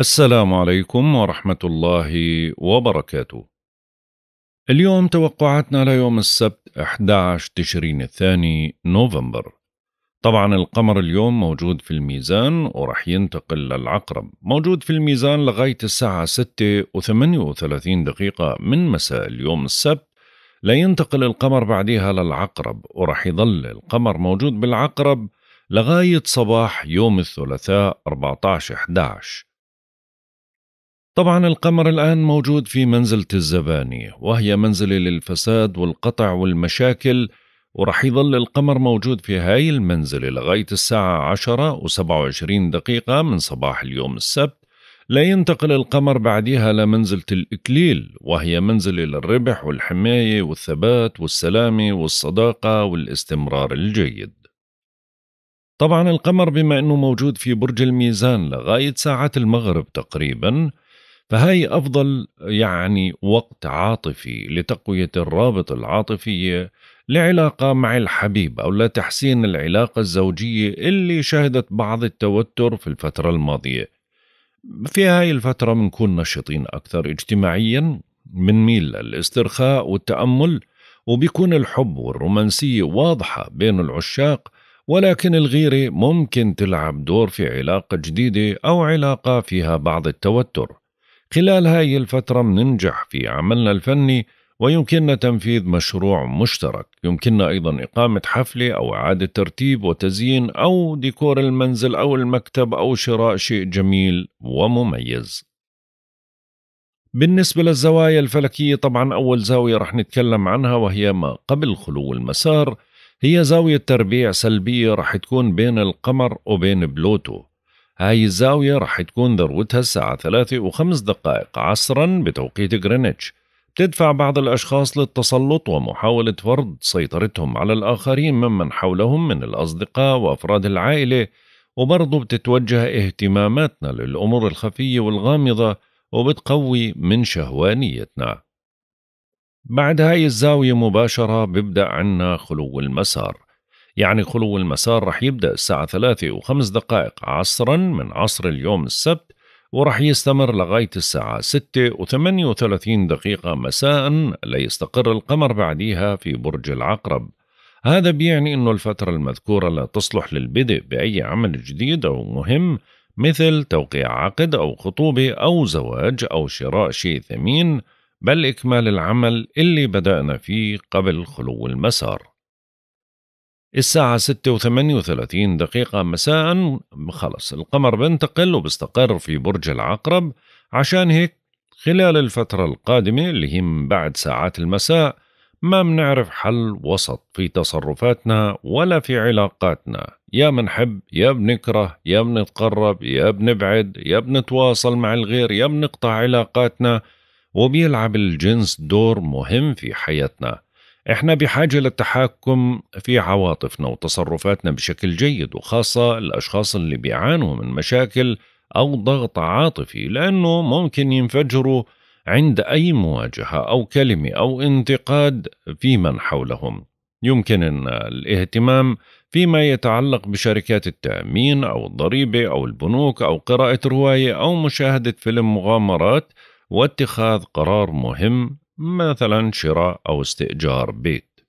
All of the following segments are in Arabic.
السلام عليكم ورحمة الله وبركاته. اليوم توقعاتنا ليوم السبت 11 تشرين الثاني نوفمبر. طبعا القمر اليوم موجود في الميزان ورح ينتقل للعقرب، موجود في الميزان لغاية الساعة 6 و38 دقيقة من مساء اليوم السبت لينتقل القمر بعدها للعقرب ورح يظل القمر موجود بالعقرب لغاية صباح يوم الثلاثاء 14 11 طبعا القمر الآن موجود في منزلة الزبانية وهي منزلة للفساد والقطع والمشاكل ورح يظل القمر موجود في هاي المنزلة لغاية الساعة عشرة وسبعة وعشرين دقيقة من صباح اليوم السبت لا ينتقل القمر بعدها لمنزلة الإكليل وهي منزلة للربح والحماية والثبات والسلامة والصداقة والاستمرار الجيد طبعا القمر بما أنه موجود في برج الميزان لغاية ساعة المغرب تقريباً فهي أفضل يعني وقت عاطفي لتقوية الرابط العاطفية لعلاقة مع الحبيب أو لتحسين العلاقة الزوجية اللي شهدت بعض التوتر في الفترة الماضية في هاي الفترة بنكون نشطين أكثر اجتماعيا ميل للاسترخاء والتأمل وبيكون الحب والرومانسية واضحة بين العشاق ولكن الغيرة ممكن تلعب دور في علاقة جديدة أو علاقة فيها بعض التوتر خلال هاي الفترة بننجح في عملنا الفني ويمكننا تنفيذ مشروع مشترك يمكننا أيضا إقامة حفلة أو إعادة ترتيب وتزيين أو ديكور المنزل أو المكتب أو شراء شيء جميل ومميز بالنسبة للزوايا الفلكية طبعا أول زاوية رح نتكلم عنها وهي ما قبل خلو المسار هي زاوية تربيع سلبية رح تكون بين القمر وبين بلوتو هاي الزاوية رح تكون ذروتها الساعة ثلاثة وخمس دقائق عصرا بتوقيت غرينتش تدفع بعض الأشخاص للتسلط ومحاولة فرض سيطرتهم على الآخرين ممن حولهم من الأصدقاء وأفراد العائلة وبرضه بتتوجه اهتماماتنا للأمور الخفية والغامضة وبتقوي من شهوانيتنا بعد هاي الزاوية مباشرة ببدأ عنا خلو المسار يعني خلو المسار رح يبدأ الساعة ثلاثة وخمس دقائق عصرا من عصر اليوم السبت ورح يستمر لغاية الساعة ستة وثمانية وثلاثين دقيقة مساء ليستقر القمر بعديها في برج العقرب هذا بيعني أنه الفترة المذكورة لا تصلح للبدء بأي عمل جديد أو مهم مثل توقيع عقد أو خطوبة أو زواج أو شراء شيء ثمين بل إكمال العمل اللي بدأنا فيه قبل خلو المسار الساعة ستة وثمانية وثلاثين دقيقة مساء خلص القمر بينتقل وبستقر في برج العقرب عشان هيك خلال الفترة القادمة اللي هي من بعد ساعات المساء ما منعرف حل وسط في تصرفاتنا ولا في علاقاتنا يا منحب يا بنكره يا بنتقرب يا بنبعد يا بنتواصل مع الغير يا بنقطع علاقاتنا وبيلعب الجنس دور مهم في حياتنا احنا بحاجة للتحكم في عواطفنا وتصرفاتنا بشكل جيد وخاصة الأشخاص اللي بيعانوا من مشاكل أو ضغط عاطفي لأنه ممكن ينفجروا عند أي مواجهة أو كلمة أو انتقاد في من حولهم يمكن الاهتمام فيما يتعلق بشركات التأمين أو الضريبة أو البنوك أو قراءة رواية أو مشاهدة فيلم مغامرات واتخاذ قرار مهم مثلا شراء أو استئجار بيت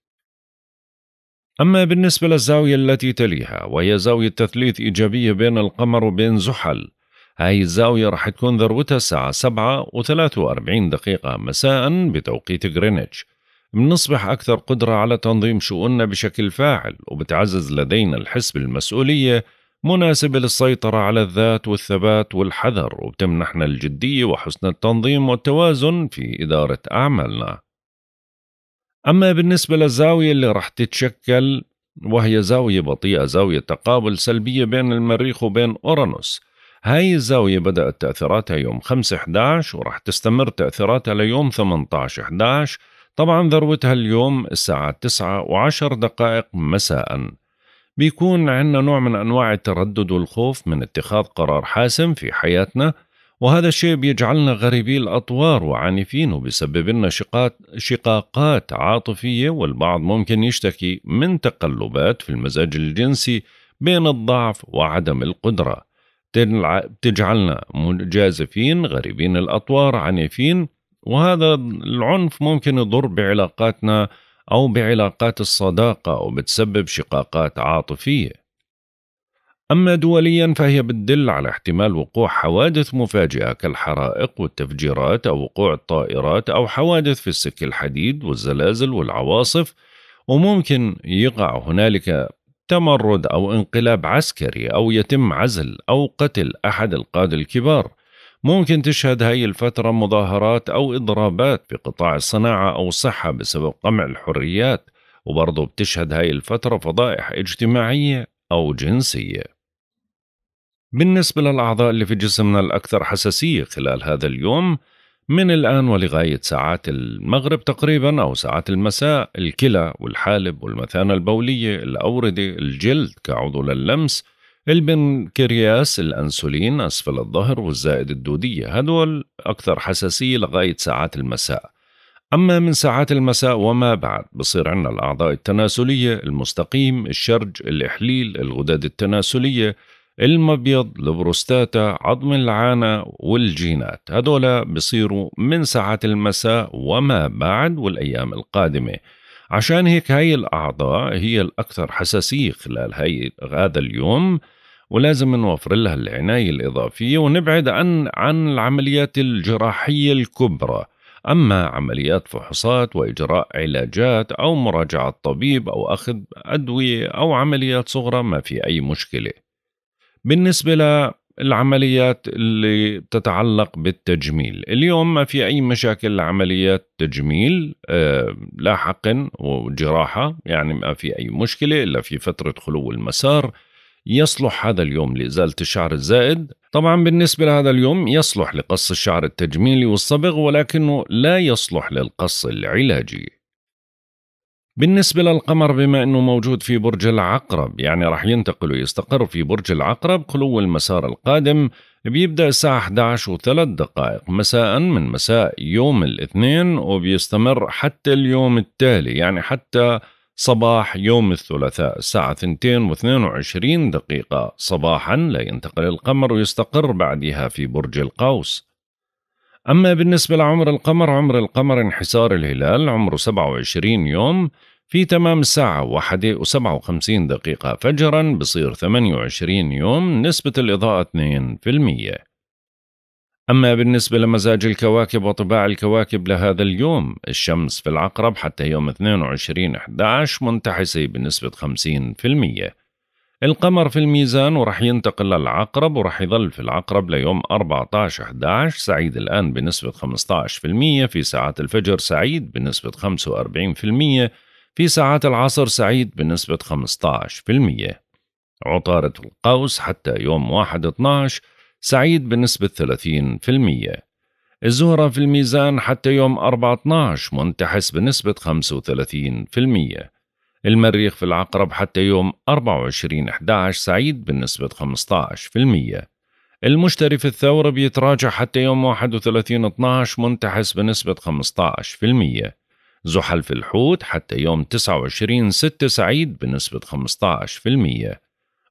أما بالنسبة للزاوية التي تليها وهي زاوية تثليث إيجابية بين القمر وبين زحل هاي الزاوية رح تكون ذروتها الساعة سبعة و وأربعين دقيقة مساء بتوقيت غرينتش بنصبح أكثر قدرة على تنظيم شؤوننا بشكل فاعل وبتعزز لدينا الحس بالمسؤولية مناسبة للسيطرة على الذات والثبات والحذر وبتمنحنا الجدية وحسن التنظيم والتوازن في إدارة أعمالنا أما بالنسبة للزاوية اللي رح تتشكل وهي زاوية بطيئة زاوية تقابل سلبية بين المريخ وبين أورانوس هاي الزاوية بدأت تأثيراتها يوم 5-11 ورح تستمر تأثيراتها ليوم 18-11 طبعا ذروتها اليوم الساعة 9 و10 دقائق مساءً بيكون عندنا نوع من أنواع التردد والخوف من اتخاذ قرار حاسم في حياتنا وهذا الشيء بيجعلنا غريبي الأطوار وعنيفين وبيسبب لنا شقاقات عاطفية والبعض ممكن يشتكي من تقلبات في المزاج الجنسي بين الضعف وعدم القدرة بتجعلنا مجازفين غريبين الأطوار عنيفين وهذا العنف ممكن يضر بعلاقاتنا أو بعلاقات الصداقة وبتسبب شقاقات عاطفية أما دوليا فهي بتدل على احتمال وقوع حوادث مفاجئة كالحرائق والتفجيرات أو وقوع الطائرات أو حوادث في السك الحديد والزلازل والعواصف وممكن يقع هنالك تمرد أو انقلاب عسكري أو يتم عزل أو قتل أحد القادة الكبار ممكن تشهد هاي الفترة مظاهرات أو إضرابات في قطاع الصناعة أو الصحة بسبب قمع الحريات وبرضه بتشهد هاي الفترة فضائح اجتماعية أو جنسية بالنسبة للأعضاء اللي في جسمنا الأكثر حساسية خلال هذا اليوم من الآن ولغاية ساعات المغرب تقريبا أو ساعات المساء الكلى والحالب والمثانة البولية الأوردة الجلد كعضو للمس البنكرياس الأنسولين أسفل الظهر والزائد الدودية هدول أكثر حساسية لغاية ساعات المساء أما من ساعات المساء وما بعد بصير عندنا الأعضاء التناسلية المستقيم الشرج الإحليل الغدد التناسلية المبيض البروستاتا عظم العانة والجينات هدول بصيروا من ساعات المساء وما بعد والأيام القادمة عشان هيك هاي الأعضاء هي الأكثر حساسية خلال هاي هذا اليوم ولازم نوفر لها العناية الإضافية ونبعد عن عن العمليات الجراحية الكبرى أما عمليات فحوصات وإجراء علاجات أو مراجعة طبيب أو أخذ أدوية أو عمليات صغرى ما في أي مشكلة بالنسبة ل العمليات اللي تتعلق بالتجميل اليوم ما في أي مشاكل لعمليات تجميل آه، لاحقا وجراحة يعني ما في أي مشكلة إلا في فترة خلو المسار يصلح هذا اليوم لإزالة الشعر الزائد طبعا بالنسبة لهذا اليوم يصلح لقص الشعر التجميلي والصبغ ولكنه لا يصلح للقص العلاجي بالنسبة للقمر بما أنه موجود في برج العقرب يعني رح ينتقل ويستقر في برج العقرب خلو المسار القادم بيبدأ الساعة 11 وثلاث دقائق مساء من مساء يوم الاثنين وبيستمر حتى اليوم التالي يعني حتى صباح يوم الثلاثاء الساعة 22 دقيقة صباحا لا ينتقل القمر ويستقر بعدها في برج القوس أما بالنسبة لعمر القمر عمر القمر انحسار الهلال عمره 27 يوم في تمام الساعة واحدة و 57 دقيقة فجرا بصير 28 يوم نسبة الإضاءة 2% أما بالنسبة لمزاج الكواكب وطباع الكواكب لهذا اليوم الشمس في العقرب حتى يوم 22/11 منتحسة بنسبة 50% القمر في الميزان ورح ينتقل للعقرب ورح يظل في العقرب ليوم 14/11 سعيد الآن بنسبة 15% في ساعات الفجر سعيد بنسبة 45% في ساعات العصر سعيد بنسبة 15% عطارد القوس حتى يوم 1 12 سعيد بنسبة 30% الزهرة في الميزان حتى يوم 14 منتحس بنسبة 35% المريخ في العقرب حتى يوم 24 11 سعيد بنسبة 15% المشتري في الثورة بيتراجع حتى يوم 31 12 منتحس بنسبة 15% زحل في الحوت حتى يوم 29 6 سعيد بنسبة 15%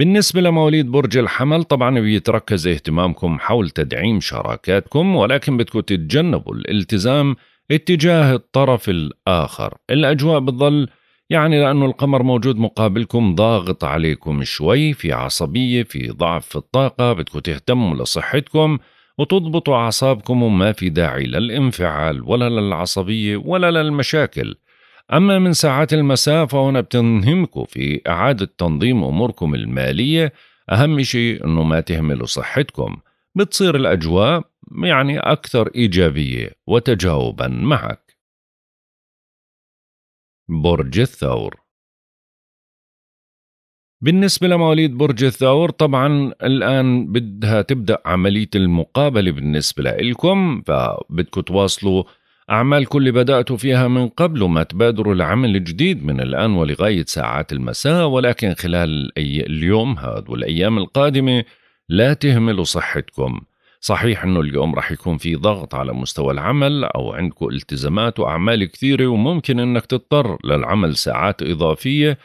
بالنسبة لمواليد برج الحمل طبعا بيتركز اهتمامكم حول تدعيم شراكاتكم ولكن بدكم تتجنبوا الالتزام اتجاه الطرف الآخر الأجواء بتظل يعني لأنه القمر موجود مقابلكم ضاغط عليكم شوي في عصبية في ضعف في الطاقة بدكم تهتموا لصحتكم وتضبطوا أعصابكم وما في داعي للانفعال ولا للعصبية ولا للمشاكل أما من ساعات المساء فهنا بتنهمكم في إعادة تنظيم أموركم المالية أهم شيء أنه ما تهملوا صحتكم بتصير الأجواء يعني أكثر إيجابية وتجاوبا معك برج الثور بالنسبة لمواليد برج الثور طبعا الآن بدها تبدأ عملية المقابلة بالنسبة لكم فبدكم تواصلوا أعمال كل بدأت فيها من قبل ما تبادر العمل الجديد من الآن ولغاية ساعات المساء ولكن خلال أي اليوم هذا والأيام القادمة لا تهملوا صحتكم صحيح أنه اليوم رح يكون في ضغط على مستوى العمل أو عندكم التزامات وأعمال كثيرة وممكن أنك تضطر للعمل ساعات إضافية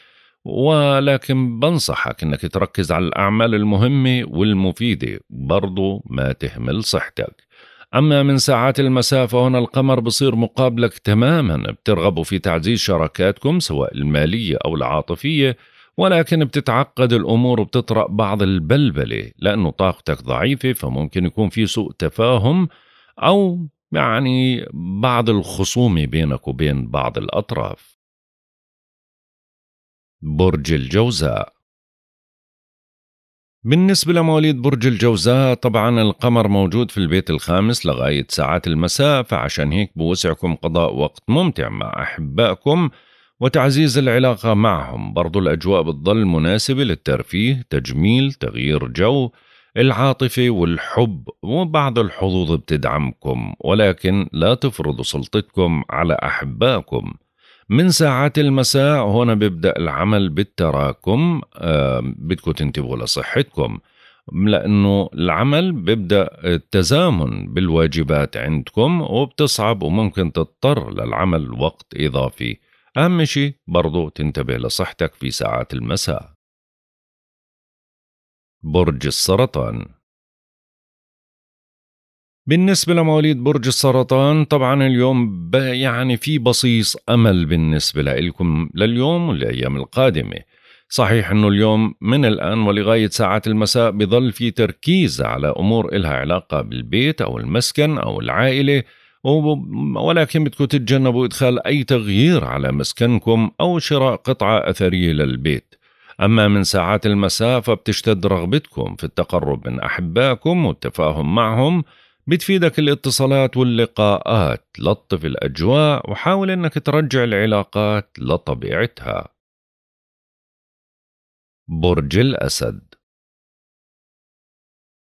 ولكن بنصحك أنك تركز على الأعمال المهمة والمفيدة برضو ما تهمل صحتك أما من ساعات المساء فهنا القمر بصير مقابلك تماما بترغبوا في تعزيز شراكاتكم سواء المالية أو العاطفية ولكن بتتعقد الأمور وبتطرأ بعض البلبلة لأنه طاقتك ضعيفة فممكن يكون في سوء تفاهم أو يعني بعض الخصومة بينك وبين بعض الأطراف برج الجوزاء بالنسبة لمواليد برج الجوزاء طبعا القمر موجود في البيت الخامس لغاية ساعات المساء فعشان هيك بوسعكم قضاء وقت ممتع مع أحبائكم وتعزيز العلاقة معهم برضو الأجواء بتظل مناسبة للترفيه تجميل تغيير جو العاطفة والحب وبعض الحظوظ بتدعمكم ولكن لا تفرضوا سلطتكم على أحبائكم من ساعات المساء هنا بيبدأ العمل بالتراكم بدكم تنتبهوا لصحتكم لأنه العمل بيبدأ التزامن بالواجبات عندكم وبتصعب وممكن تضطر للعمل وقت إضافي أهم شيء برضو تنتبه لصحتك في ساعات المساء برج السرطان بالنسبة لمواليد برج السرطان طبعا اليوم يعني في بصيص أمل بالنسبة لكم لليوم والأيام القادمة صحيح أنه اليوم من الآن ولغاية ساعات المساء بظل في تركيز على أمور إلها علاقة بالبيت أو المسكن أو العائلة ولكن بدكم تتجنبوا إدخال أي تغيير على مسكنكم أو شراء قطعة أثرية للبيت أما من ساعات المساء فبتشتد رغبتكم في التقرب من أحبائكم والتفاهم معهم بتفيدك الاتصالات واللقاءات لطف الأجواء وحاول أنك ترجع العلاقات لطبيعتها برج الأسد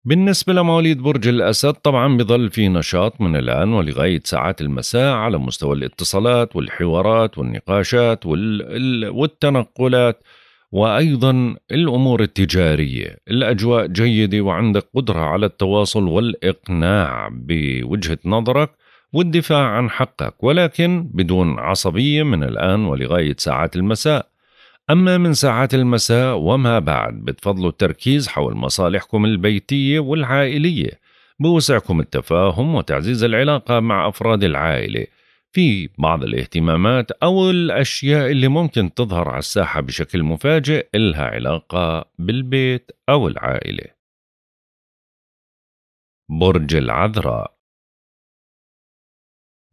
بالنسبة لمواليد برج الأسد طبعا بظل في نشاط من الآن ولغاية ساعات المساء على مستوى الاتصالات والحوارات والنقاشات والتنقلات وايضا الامور التجاريه الاجواء جيده وعندك قدره على التواصل والاقناع بوجهه نظرك والدفاع عن حقك ولكن بدون عصبيه من الان ولغايه ساعات المساء اما من ساعات المساء وما بعد بتفضلوا التركيز حول مصالحكم البيتيه والعائليه بوسعكم التفاهم وتعزيز العلاقه مع افراد العائله في بعض الاهتمامات أو الأشياء اللي ممكن تظهر على الساحة بشكل مفاجئ إلها علاقة بالبيت أو العائلة برج العذراء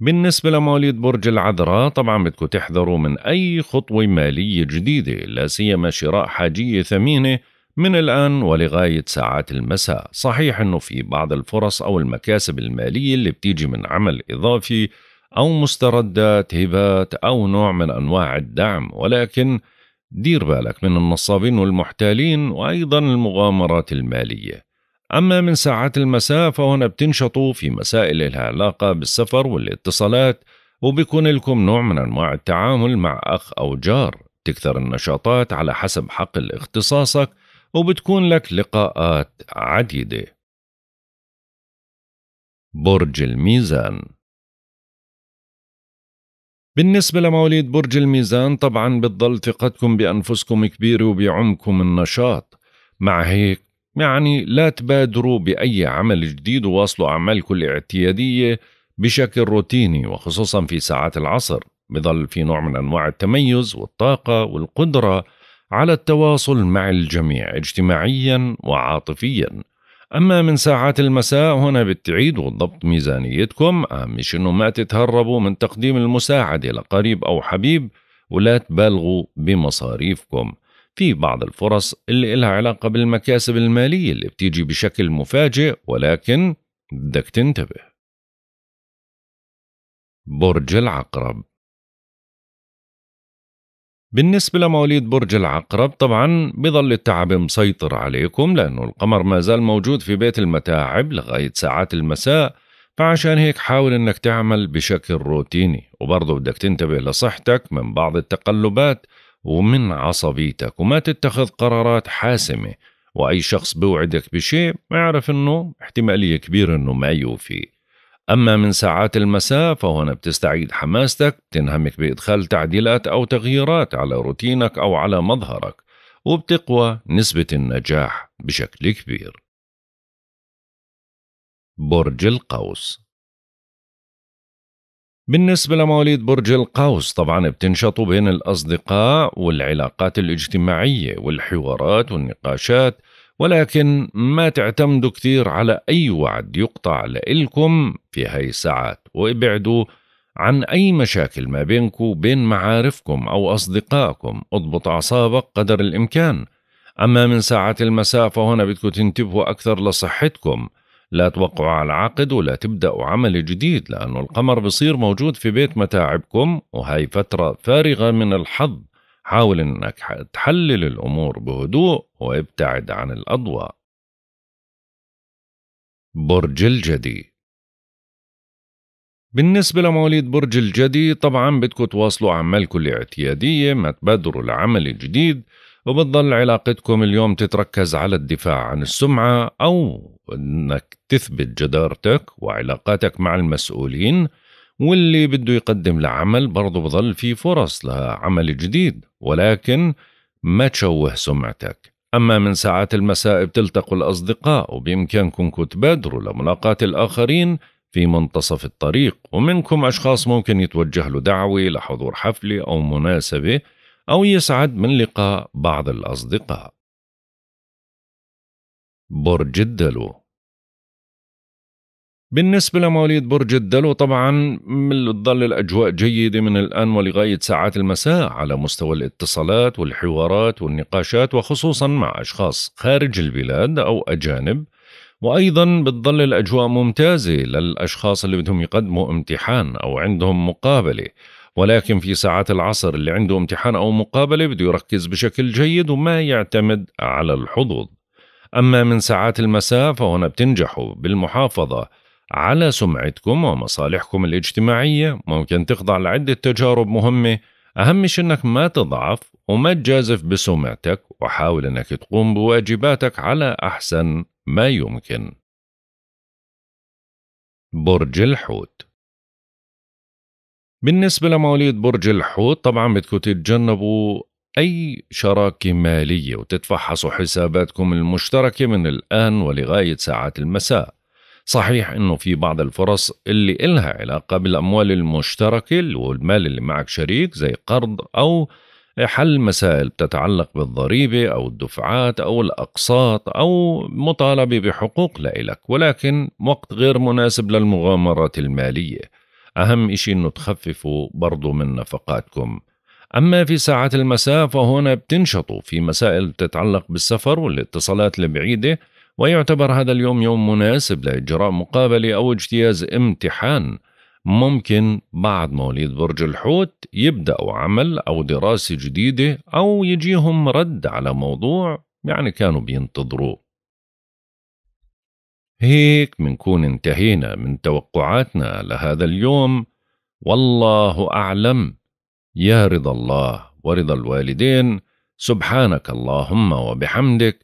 بالنسبة لمواليد برج العذراء طبعا بدكم تحذروا من أي خطوة مالية جديدة لا سيما شراء حاجية ثمينة من الآن ولغاية ساعات المساء صحيح أنه في بعض الفرص أو المكاسب المالية اللي بتيجي من عمل إضافي أو مستردات هبات أو نوع من أنواع الدعم ولكن دير بالك من النصابين والمحتالين وأيضا المغامرات المالية أما من ساعات المساء فهنا بتنشطوا في مسائل علاقة بالسفر والاتصالات وبيكون لكم نوع من أنواع التعامل مع أخ أو جار تكثر النشاطات على حسب حقل اختصاصك وبتكون لك لقاءات عديدة برج الميزان بالنسبة لمواليد برج الميزان طبعا بتضل ثقتكم بأنفسكم كبيرة وبعمكم النشاط مع هيك يعني لا تبادروا بأي عمل جديد وواصلوا أعمالكم الاعتيادية بشكل روتيني وخصوصا في ساعات العصر بضل في نوع من أنواع التميز والطاقة والقدرة على التواصل مع الجميع اجتماعيا وعاطفيا أما من ساعات المساء هنا بالتعيد وضبط ميزانيتكم أهم شيء إنه ما تتهربوا من تقديم المساعدة لقريب أو حبيب ولا تبالغوا بمصاريفكم في بعض الفرص اللي إلها علاقة بالمكاسب المالية اللي بتيجي بشكل مفاجئ ولكن بدك تنتبه برج العقرب بالنسبة لمواليد برج العقرب طبعا بظل التعب مسيطر عليكم لأنه القمر ما زال موجود في بيت المتاعب لغاية ساعات المساء فعشان هيك حاول انك تعمل بشكل روتيني وبرضه بدك تنتبه لصحتك من بعض التقلبات ومن عصبيتك وما تتخذ قرارات حاسمة وأي شخص بوعدك بشيء اعرف انه احتمالية كبيرة انه ما يوفي أما من ساعات المساء فهنا بتستعيد حماستك بتنهمك بإدخال تعديلات أو تغييرات على روتينك أو على مظهرك وبتقوى نسبة النجاح بشكل كبير برج القوس بالنسبة لمواليد برج القوس طبعا بتنشطوا بين الأصدقاء والعلاقات الاجتماعية والحوارات والنقاشات ولكن ما تعتمدوا كثير على أي وعد يقطع لإلكم في هاي الساعات وابعدوا عن أي مشاكل ما بينكم وبين معارفكم أو أصدقائكم اضبط أعصابك قدر الإمكان أما من ساعات المسافة هنا بدكم تنتبهوا أكثر لصحتكم لا توقعوا على العقد ولا تبدأوا عمل جديد لأنه القمر بصير موجود في بيت متاعبكم وهي فترة فارغة من الحظ حاول انك تحلل الامور بهدوء وابتعد عن الاضواء برج الجدي بالنسبة لمواليد برج الجدي طبعا بدكم تواصلوا أعمالكم الاعتيادية ما تبادروا لعمل جديد وبتضل علاقتكم اليوم تتركز على الدفاع عن السمعة أو أنك تثبت جدارتك وعلاقاتك مع المسؤولين واللي بده يقدم لعمل برضه بظل في فرص لعمل جديد ولكن ما تشوه سمعتك أما من ساعات المساء بتلتقوا الأصدقاء وبإمكانكم تبادروا لملاقاة الآخرين في منتصف الطريق ومنكم أشخاص ممكن يتوجه له دعوة لحضور حفلة أو مناسبة أو يسعد من لقاء بعض الأصدقاء برج الدلو بالنسبة لمواليد برج الدلو طبعا بتظل الأجواء جيدة من الآن ولغاية ساعات المساء على مستوى الاتصالات والحوارات والنقاشات وخصوصا مع أشخاص خارج البلاد أو أجانب وأيضا بتظل الأجواء ممتازة للأشخاص اللي بدهم يقدموا امتحان أو عندهم مقابلة ولكن في ساعات العصر اللي عنده امتحان أو مقابلة بده يركز بشكل جيد وما يعتمد على الحظوظ أما من ساعات المساء فهنا بتنجحوا بالمحافظة على سمعتكم ومصالحكم الاجتماعية ممكن تخضع لعدة تجارب مهمة أهم شيء أنك ما تضعف وما تجازف بسمعتك وحاول أنك تقوم بواجباتك على أحسن ما يمكن برج الحوت بالنسبة لمواليد برج الحوت طبعا بدكم تتجنبوا أي شراكة مالية وتتفحصوا حساباتكم المشتركة من الآن ولغاية ساعات المساء صحيح انه في بعض الفرص اللي إلها علاقة بالأموال المشتركة والمال اللي معك شريك زي قرض أو حل مسائل بتتعلق بالضريبة أو الدفعات أو الأقساط أو مطالبة بحقوق لإلك ولكن وقت غير مناسب للمغامرات المالية أهم إشي أنه تخففوا برضو من نفقاتكم أما في ساعات المساء فهنا بتنشطوا في مسائل بتتعلق بالسفر والاتصالات البعيدة ويعتبر هذا اليوم يوم مناسب لإجراء مقابلة أو اجتياز امتحان ممكن بعد مواليد برج الحوت يبدأوا عمل أو دراسة جديدة أو يجيهم رد على موضوع يعني كانوا بينتظروه هيك منكون انتهينا من توقعاتنا لهذا اليوم والله أعلم يا رضا الله ورضا الوالدين سبحانك اللهم وبحمدك